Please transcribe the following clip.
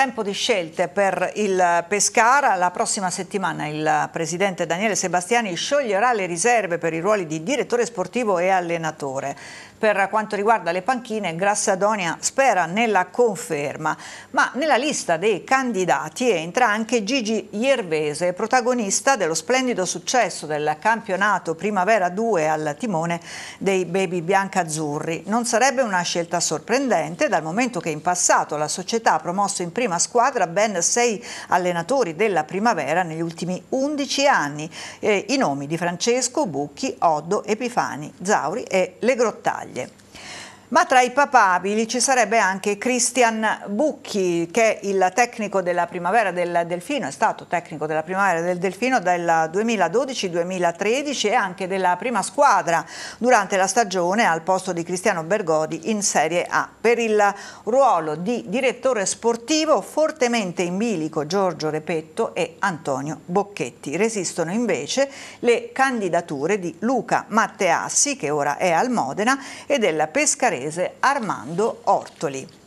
tempo di scelte per il Pescara. La prossima settimana il presidente Daniele Sebastiani scioglierà le riserve per i ruoli di direttore sportivo e allenatore. Per quanto riguarda le panchine, Grassadonia spera nella conferma, ma nella lista dei candidati entra anche Gigi Iervese, protagonista dello splendido successo del campionato Primavera 2 al timone dei Baby Biancazzurri. Non sarebbe una scelta sorprendente dal momento che in passato la società ha promosso in prima prima squadra ben sei allenatori della primavera negli ultimi 11 anni. Eh, I nomi di Francesco, Bucchi, Oddo, Epifani, Zauri e Le Grottaglie. Ma tra i papabili ci sarebbe anche Christian Bucchi, che è il tecnico della primavera del Delfino, è stato tecnico della primavera del Delfino dal 2012-2013 e anche della prima squadra durante la stagione al posto di Cristiano Bergodi in Serie A. Per il ruolo di direttore sportivo fortemente in bilico Giorgio Repetto e Antonio Bocchetti. Resistono invece le candidature di Luca Matteassi, che ora è al Modena, e della Pescarese barese Armando Ortoli.